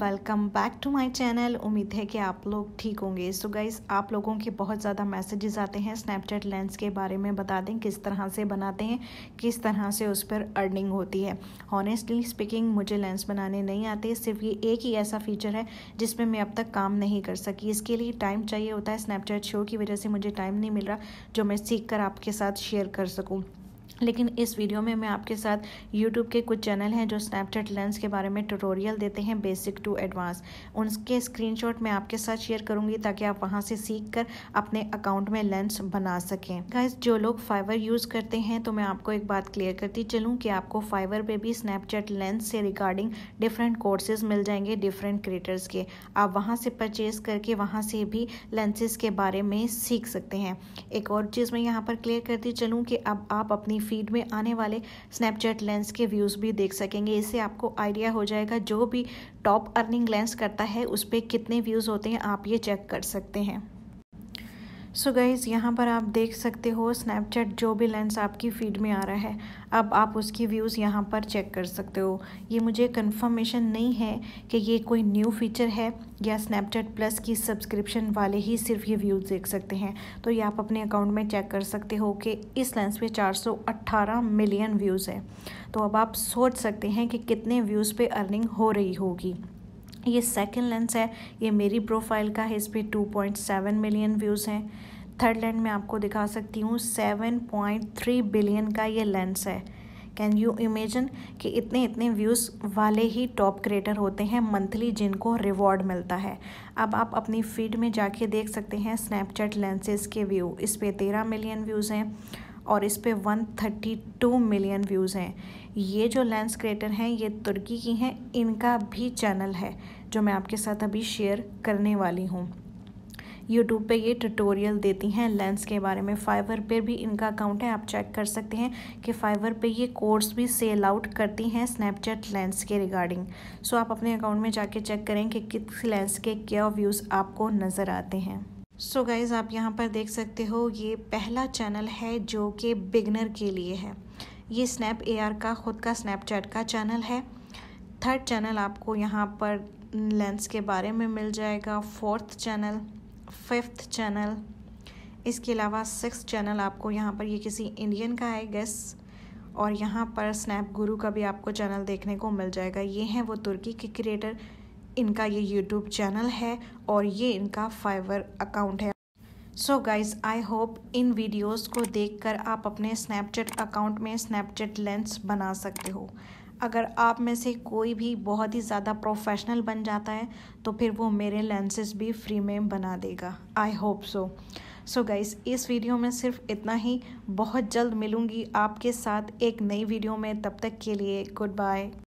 welcome back to my channel उम्मीद है कि आप लोग ठीक होंगे सो so गाइज आप लोगों के बहुत ज़्यादा मैसेजेस आते हैं स्नैपचैट लेंस के बारे में बता दें किस तरह से बनाते हैं किस तरह से उस पर अर्निंग होती है ऑनेस्टली स्पीकिंग मुझे लेंस बनाने नहीं आते सिर्फ ये एक ही ऐसा फीचर है जिसमें मैं अब तक काम नहीं कर सकी इसके लिए टाइम चाहिए होता है स्नैपचैट शो की वजह से मुझे टाइम नहीं मिल रहा जो मैं सीख कर आपके साथ शेयर कर सकूँ लेकिन इस वीडियो में मैं आपके साथ YouTube के कुछ चैनल हैं जो स्नैपचैट लेंस के बारे में ट्यूटोरियल देते हैं बेसिक टू एडवांस उनके स्क्रीनशॉट मैं आपके साथ शेयर करूंगी ताकि आप वहां से सीख कर अपने अकाउंट में लेंस बना सकें गाइस जो लोग फाइवर यूज़ करते हैं तो मैं आपको एक बात क्लियर करती चलूँ कि आपको फाइवर पर भी स्नैपचैट लेंस से रिगार्डिंग डिफरेंट कोर्सेज मिल जाएंगे डिफरेंट क्रिएटर्स के आप वहाँ से परचेज करके वहाँ से भी लेंसेज के बारे में सीख सकते हैं एक और चीज़ मैं यहाँ पर क्लियर करती चलूँ कि अब आप अपनी अपनी फीड में आने वाले स्नैपचैट लेंस के व्यूज़ भी देख सकेंगे इससे आपको आइडिया हो जाएगा जो भी टॉप अर्निंग लेंस करता है उस पर कितने व्यूज़ होते हैं आप ये चेक कर सकते हैं सो गाइज़ गईज़ यहाँ पर आप देख सकते हो स्नैपचैट जो भी लेंस आपकी फीड में आ रहा है अब आप उसकी व्यूज़ यहाँ पर चेक कर सकते हो ये मुझे कंफर्मेशन नहीं है कि ये कोई न्यू फीचर है या स्नैपचैट प्लस की सब्सक्रिप्शन वाले ही सिर्फ ये व्यूज़ देख सकते हैं तो ये आप अपने अकाउंट में चेक कर सकते हो कि इस लेंस पे 418 मिलियन व्यूज़ है तो अब आप सोच सकते हैं कि कितने व्यूज़ पर अर्निंग हो रही होगी ये सेकेंड लेंस है ये मेरी प्रोफाइल का है इस पर two point seven million views हैं थर्ड लेंस में आपको दिखा सकती हूँ सेवन पॉइंट थ्री बिलियन का ये लेंस है कैन यू इमेजन कि इतने इतने व्यूज़ वाले ही टॉप क्रिएटर होते हैं मंथली जिनको रिवॉर्ड मिलता है अब आप अपनी फीड में जाके देख सकते हैं स्नैपचैट लेंसेज के व्यू इस पर तेरह मिलियन व्यूज़ हैं और इस पर one thirty two million views हैं ये जो लेंस क्रिएटर हैं ये तुर्की की हैं इनका भी चैनल है जो मैं आपके साथ अभी शेयर करने वाली हूँ यूट्यूब पे ये ट्यूटोरियल देती हैं लेंस के बारे में फाइवर पे भी इनका अकाउंट है आप चेक कर सकते हैं कि फाइवर पे ये कोर्स भी सेल आउट करती हैं स्नैपचैट लेंस के रिगार्डिंग सो आप अपने अकाउंट में जाके चेक करें कि किस लेंस के क्या व्यूज़ आपको नज़र आते हैं सो so गाइज़ आप यहाँ पर देख सकते हो ये पहला चैनल है जो कि बिगनर के लिए है ये स्नैप एआर का ख़ुद का स्नैपचैट का चैनल है थर्ड चैनल आपको यहाँ पर लेंस के बारे में मिल जाएगा फोर्थ चैनल फिफ्थ चैनल इसके अलावा सिक्स चैनल आपको यहाँ पर ये किसी इंडियन का है गेस और यहाँ पर स्नैप गुरु का भी आपको चैनल देखने को मिल जाएगा ये हैं वो तुर्की के क्रिएटर इनका ये यूट्यूब चैनल है और ये इनका फाइवर अकाउंट है सो गाइज़ आई होप इन वीडियोस को देखकर आप अपने स्नैपचैट अकाउंट में स्नैपचैट लेंस बना सकते हो अगर आप में से कोई भी बहुत ही ज़्यादा प्रोफेशनल बन जाता है तो फिर वो मेरे लेंसेज भी फ्री में बना देगा I hope so so guys इस वीडियो में सिर्फ इतना ही बहुत जल्द मिलूँगी आपके साथ एक नई वीडियो में तब तक के लिए गुड बाय